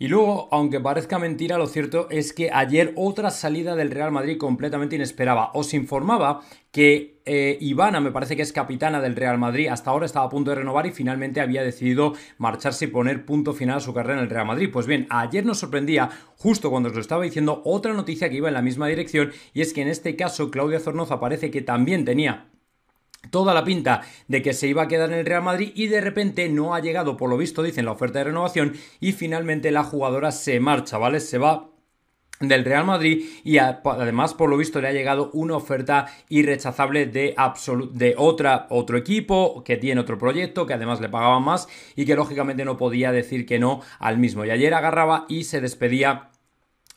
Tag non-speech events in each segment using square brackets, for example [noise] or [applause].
Y luego, aunque parezca mentira, lo cierto es que ayer otra salida del Real Madrid completamente inesperada. Os informaba que eh, Ivana, me parece que es capitana del Real Madrid, hasta ahora estaba a punto de renovar y finalmente había decidido marcharse y poner punto final a su carrera en el Real Madrid. Pues bien, ayer nos sorprendía, justo cuando os lo estaba diciendo, otra noticia que iba en la misma dirección y es que en este caso Claudia Zornoza parece que también tenía toda la pinta de que se iba a quedar en el Real Madrid y de repente no ha llegado, por lo visto dicen, la oferta de renovación y finalmente la jugadora se marcha, ¿vale? Se va del Real Madrid y además por lo visto le ha llegado una oferta irrechazable de, de otra, otro equipo que tiene otro proyecto que además le pagaban más y que lógicamente no podía decir que no al mismo y ayer agarraba y se despedía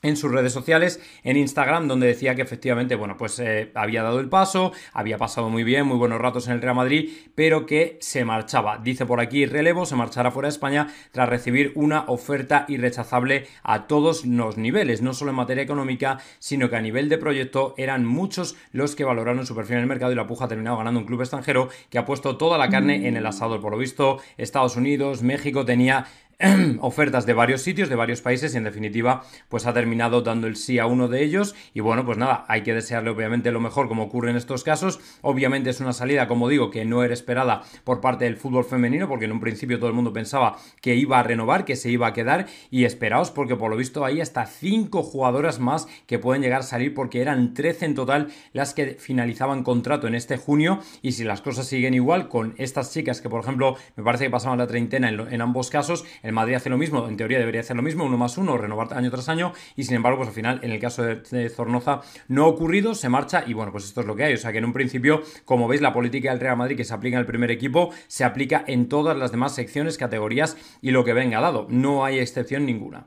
en sus redes sociales, en Instagram, donde decía que efectivamente, bueno, pues eh, había dado el paso, había pasado muy bien, muy buenos ratos en el Real Madrid, pero que se marchaba. Dice por aquí relevo, se marchará fuera de España tras recibir una oferta irrechazable a todos los niveles, no solo en materia económica, sino que a nivel de proyecto eran muchos los que valoraron su perfil en el mercado y la puja ha terminado ganando un club extranjero que ha puesto toda la carne en el asador. Por lo visto, Estados Unidos, México tenía [clears throat] ofertas de varios sitios, de varios países y en definitiva pues ha terminado dando el sí a uno de ellos y bueno pues nada, hay que desearle obviamente lo mejor como ocurre en estos casos, obviamente es una salida como digo que no era esperada por parte del fútbol femenino porque en un principio todo el mundo pensaba que iba a renovar, que se iba a quedar y esperaos porque por lo visto hay hasta cinco jugadoras más que pueden llegar a salir porque eran 13 en total las que finalizaban contrato en este junio y si las cosas siguen igual con estas chicas que por ejemplo me parece que pasaban la treintena en, ambos casos, Madrid hace lo mismo, en teoría debería hacer lo mismo, uno más uno, renovar año tras año, y sin embargo, pues al final, en el caso de, Zornoza, no ha ocurrido, se marcha, y bueno, pues esto es lo que hay. O sea que en un principio, como veis, la política del Real Madrid que se aplica al primer equipo, se aplica en todas las demás secciones, categorías y lo que venga dado. No hay excepción ninguna.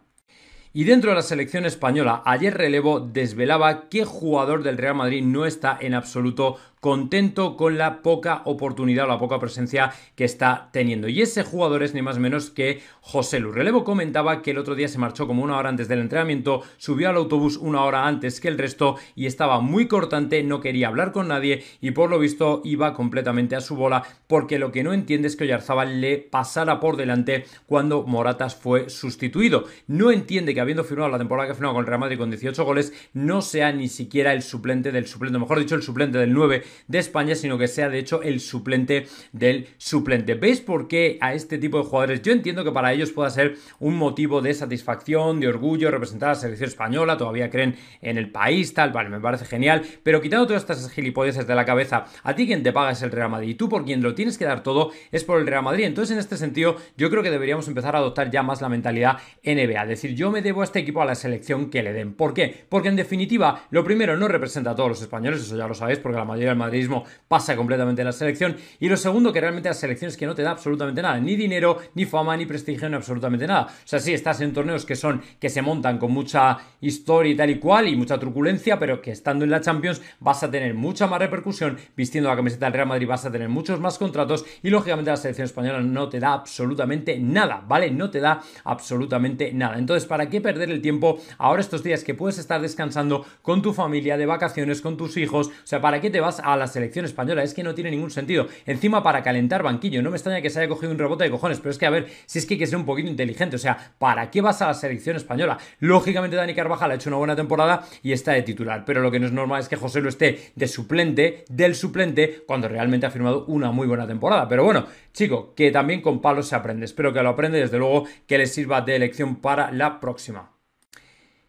Y dentro de la selección española, ayer Relevo desvelaba qué jugador del Real Madrid no está en absoluto contento con la poca oportunidad o la poca presencia que está teniendo. Y ese jugador es ni más menos que José Lu. Relevo comentaba que el otro día se marchó como una hora antes del entrenamiento, subió al autobús una hora antes que el resto y estaba muy cortante, no quería hablar con nadie y por lo visto iba completamente a su bola porque lo que no entiende es que Oyarzabal le pasara por delante cuando Moratas fue sustituido. No entiende que habiendo firmado la temporada que firmó con el Real Madrid con 18 goles, no sea ni siquiera el suplente del suplente, mejor dicho, el suplente del 9 de España, sino que sea de hecho el suplente del suplente. ¿Veis por qué a este tipo de jugadores? Yo entiendo que para ellos pueda ser un motivo de satisfacción, de orgullo, representar a la selección española, todavía creen en el país, tal, vale, me parece genial, pero quitando todas estas gilipolleces de la cabeza, a ti quien te paga es el Real Madrid, y tú por quien lo tienes que dar todo es por el Real Madrid. Entonces, en este sentido, yo creo que deberíamos empezar a adoptar ya más la mentalidad NBA, es decir, yo me debo a este equipo a la selección que le den. ¿Por qué? Porque en definitiva, lo primero no representa a todos los españoles, eso ya lo sabéis, porque la mayoría del madridismo pasa completamente la selección. Y lo segundo, que realmente la selección es que no te da absolutamente nada, ni dinero, ni fama, ni prestigio, ni absolutamente nada. O sea, si estás en torneos que son, que se montan con mucha historia y tal y cual, y mucha truculencia, pero que estando en la Champions vas a tener mucha más repercusión, vistiendo la camiseta del Real Madrid vas a tener muchos más contratos, y lógicamente la selección española no te da absolutamente nada, ¿vale? No te da absolutamente nada. Entonces, ¿para qué perder el tiempo ahora estos días que puedes estar descansando con tu familia, de vacaciones, con tus hijos? O sea, ¿para qué te vas a la selección española. Es que no tiene ningún sentido. Encima, para calentar banquillo, no me extraña que se haya cogido un rebote de cojones, pero es que a ver, si es que hay que ser un poquito inteligente. O sea, ¿para qué vas a la selección española? Lógicamente, Dani Carvajal ha hecho una buena temporada y está de titular, pero lo que no es normal es que José lo esté de suplente, del suplente, cuando realmente ha firmado una muy buena temporada. Pero bueno, chico, que también con palos se aprende. Espero que lo aprende y desde luego que le sirva de elección para la próxima.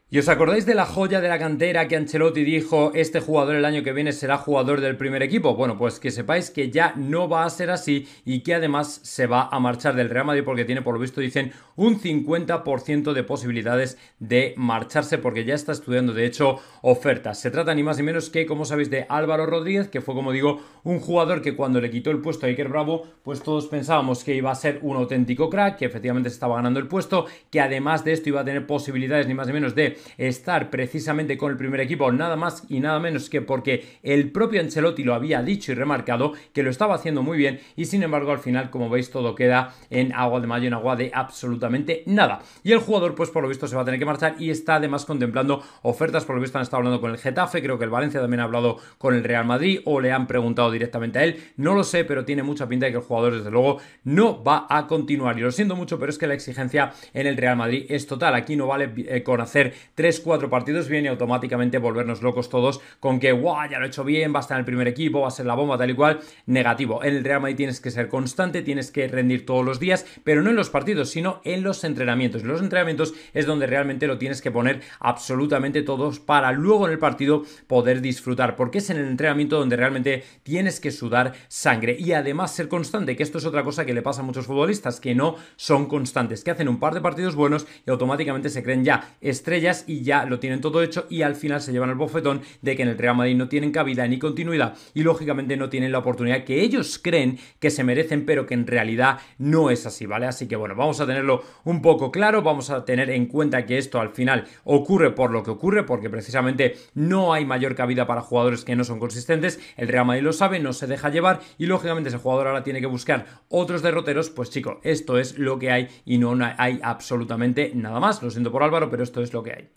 ¿Y os acordáis de la joya de la cantera que Ancelotti dijo, este jugador el año que viene será jugador del primer equipo? Bueno, pues que sepáis que ya no va a ser así y que además se va a marchar del Real Madrid porque tiene, por lo visto, dicen, un 50% de posibilidades de marcharse porque ya está estudiando, de hecho, ofertas. Se trata ni más ni menos que, como sabéis, de Álvaro Rodríguez, que fue, como digo, un jugador que cuando le quitó el puesto a Iker Bravo, pues todos pensábamos que iba a ser un auténtico crack, que efectivamente se estaba ganando el puesto, que además de esto iba a tener posibilidades ni más ni menos de estar precisamente con el primer equipo, nada más y nada menos que porque el propio Ancelotti lo había dicho y remarcado, que lo estaba haciendo muy bien y sin embargo al final, como veis, todo queda en agua de mayo, en agua de absolutamente nada. Y el jugador, pues por lo visto, se va a tener que marchar y está además contemplando ofertas, por lo visto han estado hablando con el Getafe, creo que el Valencia también ha hablado con el Real Madrid o le han preguntado directamente a él, no lo sé, pero tiene mucha pinta de que el jugador, desde luego, no va a continuar. Y lo siento mucho, pero es que la exigencia en el Real Madrid es total. Aquí no vale eh, con hacer Tres, cuatro partidos bien y automáticamente volvernos locos todos con que, guau, ya lo he hecho bien, va a estar en el primer equipo, va a ser la bomba, tal y cual. Negativo. En el Real Madrid tienes que ser constante, tienes que rendir todos los días, pero no en los partidos, sino en los entrenamientos. En los entrenamientos es donde realmente lo tienes que poner absolutamente todos para luego en el partido poder disfrutar, porque es en el entrenamiento donde realmente tienes que sudar sangre y además ser constante, que esto es otra cosa que le pasa a muchos futbolistas, que no son constantes, que hacen un par de partidos buenos y automáticamente se creen ya estrellas y ya lo tienen todo hecho y al final se llevan el bofetón de que en el Real Madrid no tienen cabida ni continuidad y lógicamente no tienen la oportunidad que ellos creen que se merecen, pero que en realidad no es así, ¿vale? Así que bueno, vamos a tenerlo un poco claro, vamos a tener en cuenta que esto al final ocurre por lo que ocurre, porque precisamente no hay mayor cabida para jugadores que no son consistentes, el Real Madrid lo sabe, no se deja llevar y lógicamente ese jugador ahora tiene que buscar otros derroteros, pues chico, esto es lo que hay y no hay absolutamente nada más. Lo siento por Álvaro, pero esto es lo que hay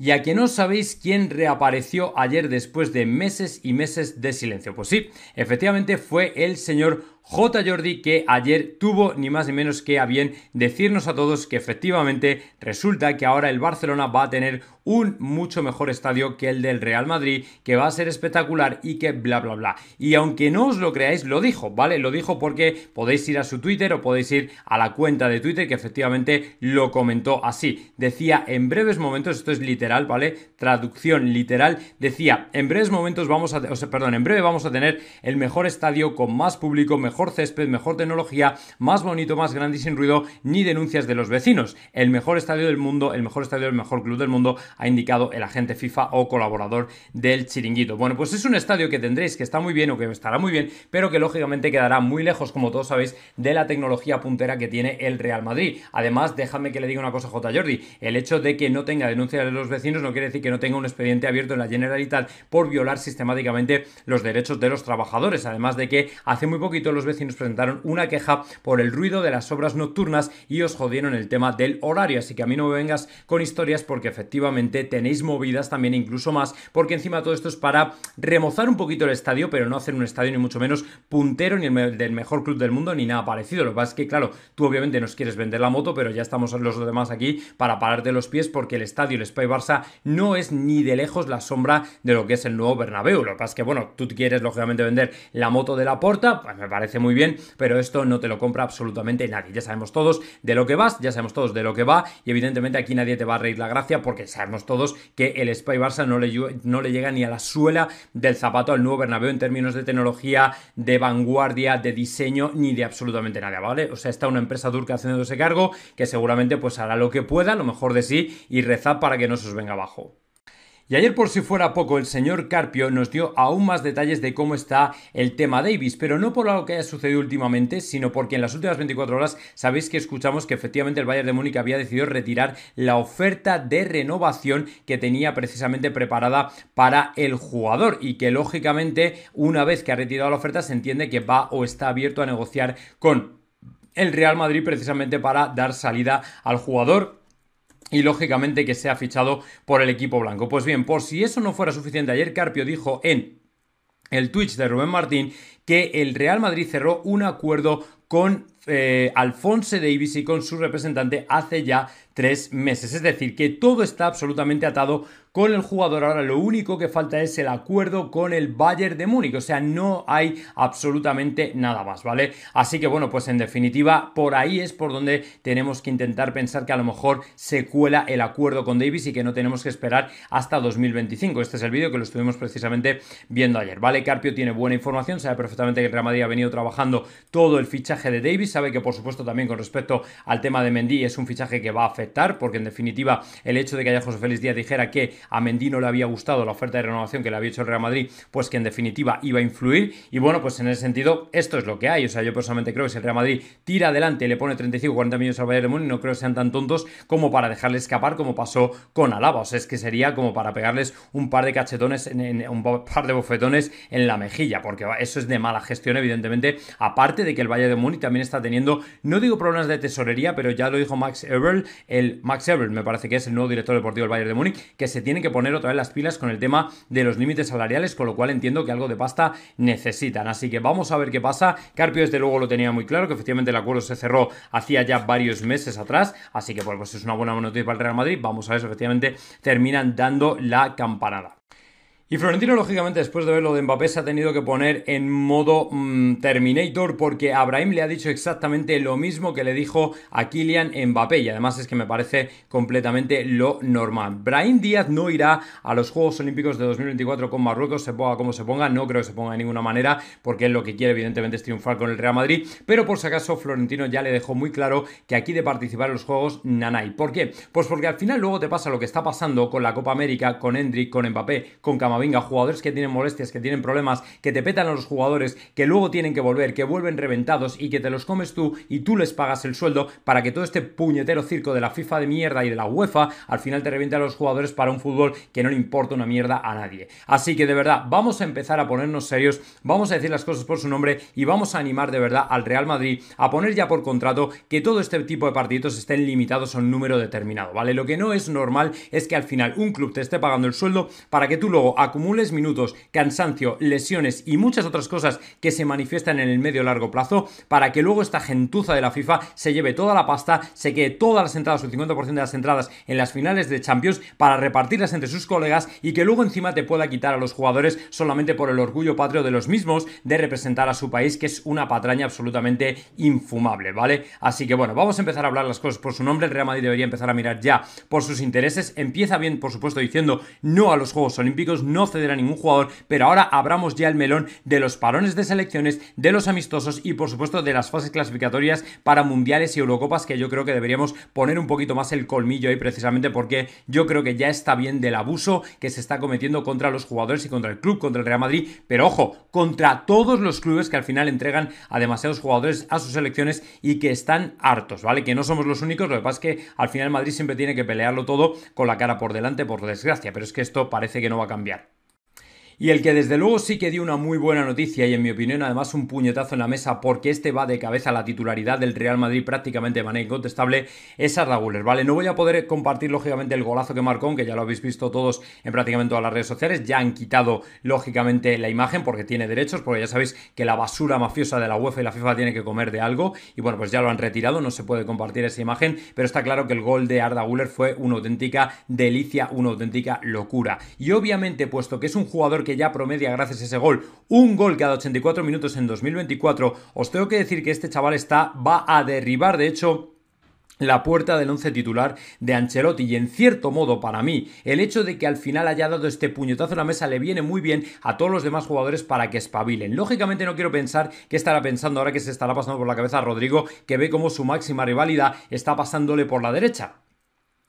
y a que no sabéis quién reapareció ayer después de meses y meses de silencio. Pues sí, efectivamente fue el señor J. Jordi, que ayer tuvo ni más ni menos que a bien decirnos a todos que efectivamente resulta que ahora el Barcelona va a tener un mucho mejor estadio que el del Real Madrid, que va a ser espectacular y que bla bla bla. Y aunque no os lo creáis, lo dijo, ¿vale? Lo dijo porque podéis ir a su Twitter o podéis ir a la cuenta de Twitter que efectivamente lo comentó así. Decía, en breves momentos, esto es literal, ¿vale? Traducción literal, decía, en breves momentos vamos a, o sea, perdón, en breve vamos a tener el mejor estadio con más público, mejor mejor césped, mejor tecnología, más bonito, más grande y sin ruido, ni denuncias de los vecinos. El mejor estadio del mundo, el mejor estadio, el mejor club del mundo, ha indicado el agente FIFA o colaborador del chiringuito. Bueno, pues es un estadio que tendréis que está muy bien o que estará muy bien, pero que lógicamente quedará muy lejos, como todos sabéis, de la tecnología puntera que tiene el Real Madrid. Además, déjame que le diga una cosa a Jordi, el hecho de que no tenga denuncias de los vecinos no quiere decir que no tenga un expediente abierto en la Generalitat por violar sistemáticamente los derechos de los trabajadores. Además de que hace muy poquito los y nos presentaron una queja por el ruido de las obras nocturnas y os jodieron el tema del horario. Así que a mí no me vengas con historias porque efectivamente tenéis movidas también incluso más, porque encima todo esto es para remozar un poquito el estadio, pero no hacer un estadio ni mucho menos puntero ni el del mejor club del mundo ni nada parecido. Lo que pasa es que, claro, tú obviamente nos quieres vender la moto, pero ya estamos los demás aquí para pararte los pies porque el estadio, el Spy Barça, no es ni de lejos la sombra de lo que es el nuevo Bernabéu. Lo que pasa es que, bueno, tú quieres lógicamente vender la moto de la porta, pues me parece muy bien, pero esto no te lo compra absolutamente nadie. Ya sabemos todos de lo que vas, ya sabemos todos de lo que va, y evidentemente aquí nadie te va a reír la gracia porque sabemos todos que el Spy Barça no le, no le llega ni a la suela del zapato al nuevo Bernabéu en términos de tecnología, de vanguardia, de diseño, ni de absolutamente nada, ¿vale? O sea, está una empresa turca haciendo ese cargo que seguramente pues hará lo que pueda, lo mejor de sí, y rezar para que no se os venga abajo. Y ayer, por si fuera poco, el señor Carpio nos dio aún más detalles de cómo está el tema Davis, pero no por lo que haya sucedido últimamente, sino porque en las últimas 24 horas sabéis que escuchamos que efectivamente el Bayern de Múnich había decidido retirar la oferta de renovación que tenía precisamente preparada para el jugador y que lógicamente una vez que ha retirado la oferta se entiende que va o está abierto a negociar con el Real Madrid precisamente para dar salida al jugador y lógicamente que sea fichado por el equipo blanco. Pues bien, por si eso no fuera suficiente, ayer Carpio dijo en el Twitch de Rubén Martín que el Real Madrid cerró un acuerdo con eh, Alphonse Davis y con su representante hace ya tres meses. Es decir, que todo está absolutamente atado con el jugador. Ahora lo único que falta es el acuerdo con el Bayern de Múnich. O sea, no hay absolutamente nada más, ¿vale? Así que bueno, pues en definitiva, por ahí es por donde tenemos que intentar pensar que a lo mejor se cuela el acuerdo con Davis y que no tenemos que esperar hasta 2025. Este es el vídeo que lo estuvimos precisamente viendo ayer, ¿vale? Carpio tiene buena información, sabe perfectamente que el Real Madrid ha venido trabajando todo el fichaje de Davis, que por supuesto también con respecto al tema de Mendy es un fichaje que va a afectar, porque en definitiva el hecho de que haya José Félix Díaz dijera que a Mendy no le había gustado la oferta de renovación que le había hecho el Real Madrid, pues que en definitiva iba a influir. Y bueno, pues en ese sentido, esto es lo que hay. O sea, yo personalmente creo que si el Real Madrid tira adelante y le pone 35 40 millones al Valle de Múnich, no creo que sean tan tontos como para dejarle escapar como pasó con Alaba. O sea, es que sería como para pegarles un par de cachetones, un par de bofetones en la mejilla, porque eso es de mala gestión, evidentemente. Aparte de que el Valle de Múnich también está teniendo, no digo problemas de tesorería, pero ya lo dijo Max Eberl, el Max Eberl me parece que es el nuevo director deportivo del Bayern de Múnich, que se tiene que poner otra vez las pilas con el tema de los límites salariales, con lo cual entiendo que algo de pasta necesitan. Así que vamos a ver qué pasa. Carpio desde luego lo tenía muy claro, que efectivamente el acuerdo se cerró hacía ya varios meses atrás, así que pues, pues es una buena noticia para el Real Madrid. Vamos a ver si efectivamente terminan dando la campanada. Y Florentino, lógicamente, después de ver lo de Mbappé, se ha tenido que poner en modo mm, Terminator porque Abraham le ha dicho exactamente lo mismo que le dijo a Kylian Mbappé y además es que me parece completamente lo normal. Brahim Díaz no irá a los Juegos Olímpicos de 2024 con Marruecos, se ponga como se ponga, no creo que se ponga de ninguna manera porque él lo que quiere evidentemente es triunfar con el Real Madrid, pero por si acaso Florentino ya le dejó muy claro que aquí de participar en los Juegos, nanay. ¿Por qué? Pues porque al final luego te pasa lo que está pasando con la Copa América, con Hendrik, con Mbappé, con Camavinga, venga, jugadores que tienen molestias, que tienen problemas, que te petan a los jugadores, que luego tienen que volver, que vuelven reventados y que te los comes tú y tú les pagas el sueldo para que todo este puñetero circo de la FIFA de mierda y de la UEFA al final te reviente a los jugadores para un fútbol que no le importa una mierda a nadie. Así que de verdad, vamos a empezar a ponernos serios, vamos a decir las cosas por su nombre y vamos a animar de verdad al Real Madrid a poner ya por contrato que todo este tipo de partiditos estén limitados a un número determinado, ¿vale? Lo que no es normal es que al final un club te esté pagando el sueldo para que tú luego a acumules minutos, cansancio, lesiones y muchas otras cosas que se manifiestan en el medio largo plazo para que luego esta gentuza de la FIFA se lleve toda la pasta, se quede todas las entradas, el 50% de las entradas en las finales de Champions para repartirlas entre sus colegas y que luego encima te pueda quitar a los jugadores solamente por el orgullo patrio de los mismos de representar a su país, que es una patraña absolutamente infumable, ¿vale? Así que bueno, vamos a empezar a hablar las cosas por su nombre, el Real Madrid debería empezar a mirar ya por sus intereses, empieza bien, por supuesto, diciendo no a los Juegos Olímpicos, no no ceder a ningún jugador, pero ahora abramos ya el melón de los parones de selecciones, de los amistosos y por supuesto de las fases clasificatorias para mundiales y Eurocopas que yo creo que deberíamos poner un poquito más el colmillo ahí precisamente porque yo creo que ya está bien del abuso que se está cometiendo contra los jugadores y contra el club, contra el Real Madrid, pero ojo, contra todos los clubes que al final entregan a demasiados jugadores a sus selecciones y que están hartos, ¿vale? Que no somos los únicos, lo que pasa es que al final Madrid siempre tiene que pelearlo todo con la cara por delante, por desgracia, pero es que esto parece que no va a cambiar. Y el que desde luego sí que dio una muy buena noticia y en mi opinión además un puñetazo en la mesa porque este va de cabeza a la titularidad del Real Madrid prácticamente de manera incontestable es Arda Guller, ¿vale? No voy a poder compartir lógicamente el golazo que marcó, que ya lo habéis visto todos en prácticamente todas las redes sociales, ya han quitado lógicamente la imagen porque tiene derechos, porque ya sabéis que la basura mafiosa de la UEFA y la FIFA tiene que comer de algo y bueno, pues ya lo han retirado, no se puede compartir esa imagen, pero está claro que el gol de Arda Guller fue una auténtica delicia, una auténtica locura. Y obviamente, puesto que es un jugador que que ya promedia gracias a ese gol, un gol cada 84 minutos en 2024, os tengo que decir que este chaval está, va a derribar, de hecho, la puerta del once titular de Ancelotti y en cierto modo para mí el hecho de que al final haya dado este puñetazo en la mesa le viene muy bien a todos los demás jugadores para que espabilen. Lógicamente no quiero pensar qué estará pensando ahora que se estará pasando por la cabeza Rodrigo que ve como su máxima rivalidad está pasándole por la derecha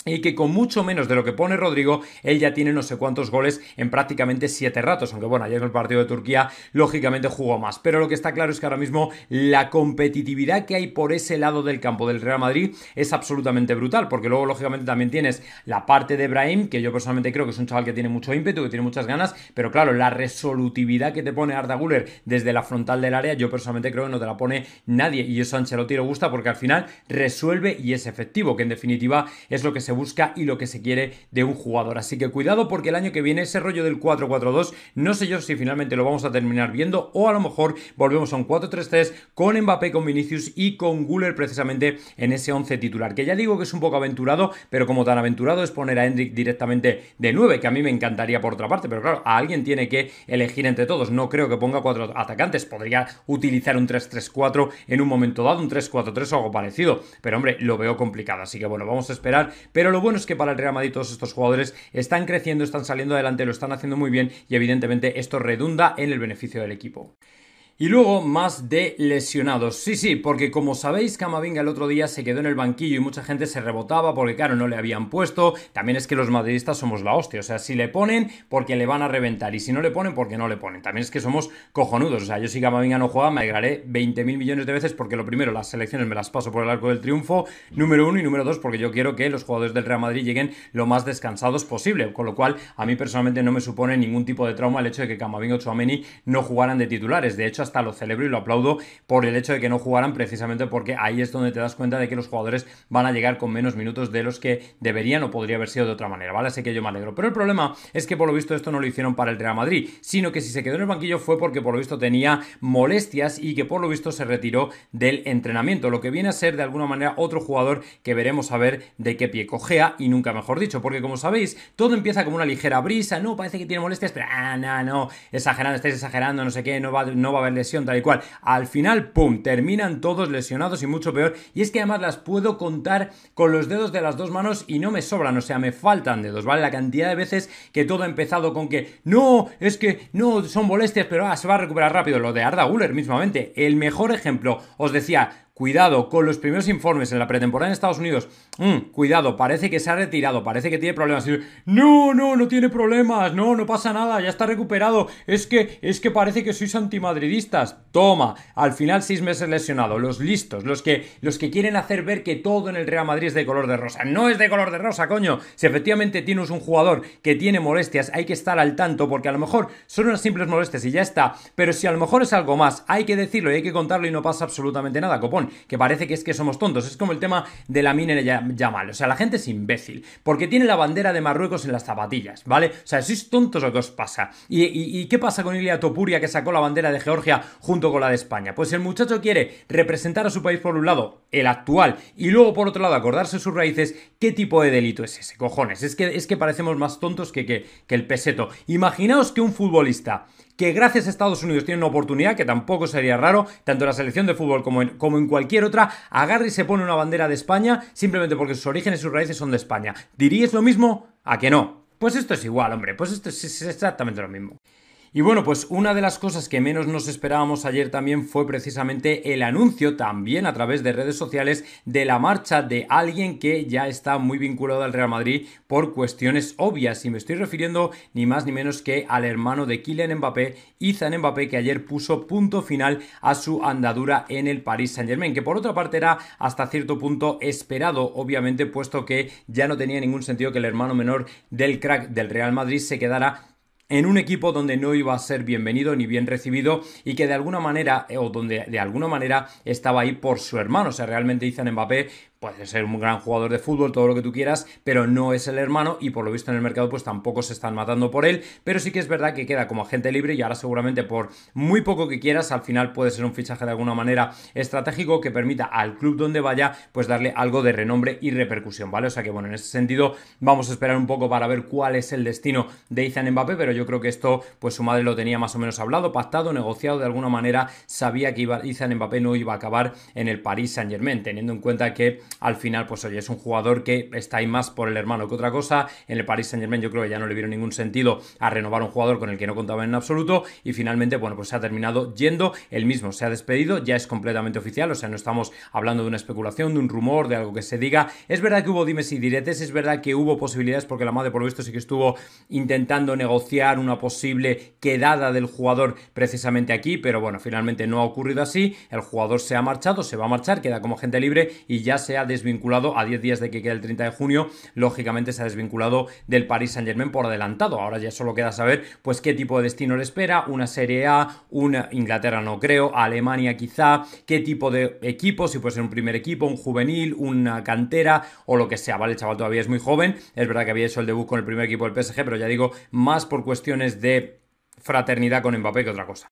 y que con mucho menos de lo que pone Rodrigo, él ya tiene no sé cuántos goles en prácticamente siete ratos, aunque bueno, ayer en el partido de Turquía lógicamente jugó más, pero lo que está claro es que ahora mismo la competitividad que hay por ese lado del campo del Real Madrid es absolutamente brutal, porque luego lógicamente también tienes la parte de Brahim, que yo personalmente creo que es un chaval que tiene mucho ímpetu, que tiene muchas ganas, pero claro, la resolutividad que te pone Arda Guller desde la frontal del área, yo personalmente creo que no te la pone nadie, y eso a Ancelotti le gusta porque al final resuelve y es efectivo, que en definitiva es lo que se busca y lo que se quiere de un jugador. Así que cuidado porque el año que viene ese rollo del 4-4-2, no sé yo si finalmente lo vamos a terminar viendo o a lo mejor volvemos a un 4-3-3 con Mbappé, con Vinicius y con Guler precisamente en ese 11 titular, que ya digo que es un poco aventurado, pero como tan aventurado es poner a Hendrik directamente de 9, que a mí me encantaría por otra parte, pero claro, a alguien tiene que elegir entre todos. No creo que ponga cuatro atacantes, podría utilizar un 3-3-4 en un momento dado, un 3-4-3 o algo parecido, pero hombre, lo veo complicado, así que bueno, vamos a esperar, pero pero lo bueno es que para el Real Madrid todos estos jugadores están creciendo, están saliendo adelante, lo están haciendo muy bien y evidentemente esto redunda en el beneficio del equipo. Y luego más de lesionados. Sí, sí, porque como sabéis, Camavinga el otro día se quedó en el banquillo y mucha gente se rebotaba porque, claro, no le habían puesto. También es que los madridistas somos la hostia. O sea, si le ponen, porque le van a reventar. Y si no le ponen, porque no le ponen. También es que somos cojonudos. O sea, yo si Camavinga no juega, me alegraré 20.000 millones de veces porque lo primero, las selecciones me las paso por el arco del triunfo, número uno. Y número dos, porque yo quiero que los jugadores del Real Madrid lleguen lo más descansados posible. Con lo cual, a mí personalmente no me supone ningún tipo de trauma el hecho de que Camavinga o Chouameni no jugaran de titulares. De hecho, hasta lo celebro y lo aplaudo por el hecho de que no jugaran precisamente porque ahí es donde te das cuenta de que los jugadores van a llegar con menos minutos de los que deberían o podría haber sido de otra manera, ¿vale? Así que yo me alegro. Pero el problema es que por lo visto esto no lo hicieron para el Real Madrid, sino que si se quedó en el banquillo fue porque por lo visto tenía molestias y que por lo visto se retiró del entrenamiento, lo que viene a ser de alguna manera otro jugador que veremos a ver de qué pie cojea y nunca mejor dicho, porque como sabéis, todo empieza como una ligera brisa, no, parece que tiene molestias, pero ah, no, no, exagerando, estáis exagerando, no sé qué, no va, no va a haberle lesión, tal y cual. Al final, ¡pum!, terminan todos lesionados y mucho peor. Y es que además las puedo contar con los dedos de las dos manos y no me sobran, o sea, me faltan dedos, ¿vale? La cantidad de veces que todo ha empezado con que, no, es que no son molestias, pero ah, se va a recuperar rápido. Lo de Arda Guller mismamente, el mejor ejemplo, os decía, cuidado con los primeros informes en la pretemporada en Estados Unidos, mm, cuidado, parece que se ha retirado, parece que tiene problemas. no, no, no tiene problemas, no, no pasa nada, ya está recuperado, es que, es que parece que sois antimadridistas. Toma, al final seis meses lesionado, los listos, los que, los que quieren hacer ver que todo en el Real Madrid es de color de rosa. No es de color de rosa, coño. Si efectivamente tienes un jugador que tiene molestias, hay que estar al tanto, porque a lo mejor son unas simples molestias y ya está, pero si a lo mejor es algo más, hay que decirlo y hay que contarlo y no pasa absolutamente nada, copón que parece que es que somos tontos. Es como el tema de la mina Yamal. O sea, la gente es imbécil, porque tiene la bandera de Marruecos en las zapatillas, ¿vale? O sea, sois tontos o qué os pasa. ¿Y, qué pasa con Ilia Topuria que sacó la bandera de Georgia junto con la de España? Pues el muchacho quiere representar a su país por un lado, el actual, y luego por otro lado acordarse sus raíces. ¿Qué tipo de delito es ese, cojones? Es que, es que parecemos más tontos que, que, el peseto. Imaginaos que un futbolista que gracias a Estados Unidos tiene una oportunidad, que tampoco sería raro, tanto en la selección de fútbol como como en cualquier otra Agarri y se pone una bandera de España simplemente porque sus orígenes y sus raíces son de España. ¿Diríais lo mismo? ¿A que no? Pues esto es igual, hombre, pues esto es exactamente lo mismo. Y bueno, pues una de las cosas que menos nos esperábamos ayer también fue precisamente el anuncio, también a través de redes sociales, de la marcha de alguien que ya está muy vinculado al Real Madrid por cuestiones obvias. Y me estoy refiriendo ni más ni menos que al hermano de Kylian Mbappé, Izan Mbappé, que ayer puso punto final a su andadura en el Paris Saint Germain, que por otra parte era hasta cierto punto esperado, obviamente, puesto que ya no tenía ningún sentido que el hermano menor del crack del Real Madrid se quedara en un equipo donde no iba a ser bienvenido ni bien recibido y que de alguna manera, eh, o donde de alguna manera estaba ahí por su hermano. O sea, realmente en Mbappé puede ser un gran jugador de fútbol, todo lo que tú quieras, pero no es el hermano y por lo visto en el mercado pues tampoco se están matando por él, pero sí que es verdad que queda como agente libre y ahora seguramente por muy poco que quieras, al final puede ser un fichaje de alguna manera estratégico que permita al club donde vaya pues darle algo de renombre y repercusión, ¿vale? O sea que bueno, en ese sentido vamos a esperar un poco para ver cuál es el destino de Izan Mbappé, pero yo creo que esto pues su madre lo tenía más o menos hablado, pactado, negociado de alguna manera, sabía que Izan Mbappé no iba a acabar en el París Saint Germain, teniendo en cuenta que al final, pues oye, es un jugador que está ahí más por el hermano que otra cosa. En el Paris Saint Germain yo creo que ya no le vieron ningún sentido a renovar un jugador con el que no contaban en absoluto y finalmente, bueno, pues se ha terminado yendo, él mismo se ha despedido, ya es completamente oficial, o sea, no estamos hablando de una especulación, de un rumor, de algo que se diga. Es verdad que hubo dimes y diretes, es verdad que hubo posibilidades porque la madre por lo visto sí que estuvo intentando negociar una posible quedada del jugador precisamente aquí, pero bueno, finalmente no ha ocurrido así, el jugador se ha marchado, se va a marchar, queda como gente libre y ya se ha desvinculado a 10 días de que quede el 30 de junio, lógicamente se ha desvinculado del Paris Saint-Germain por adelantado. Ahora ya solo queda saber pues qué tipo de destino le espera, una Serie A, una Inglaterra no creo, Alemania quizá, qué tipo de equipo, si puede ser un primer equipo, un juvenil, una cantera o lo que sea, ¿vale? El chaval todavía es muy joven, es verdad que había hecho el debut con el primer equipo del PSG, pero ya digo, más por cuestiones de fraternidad con Mbappé que otra cosa.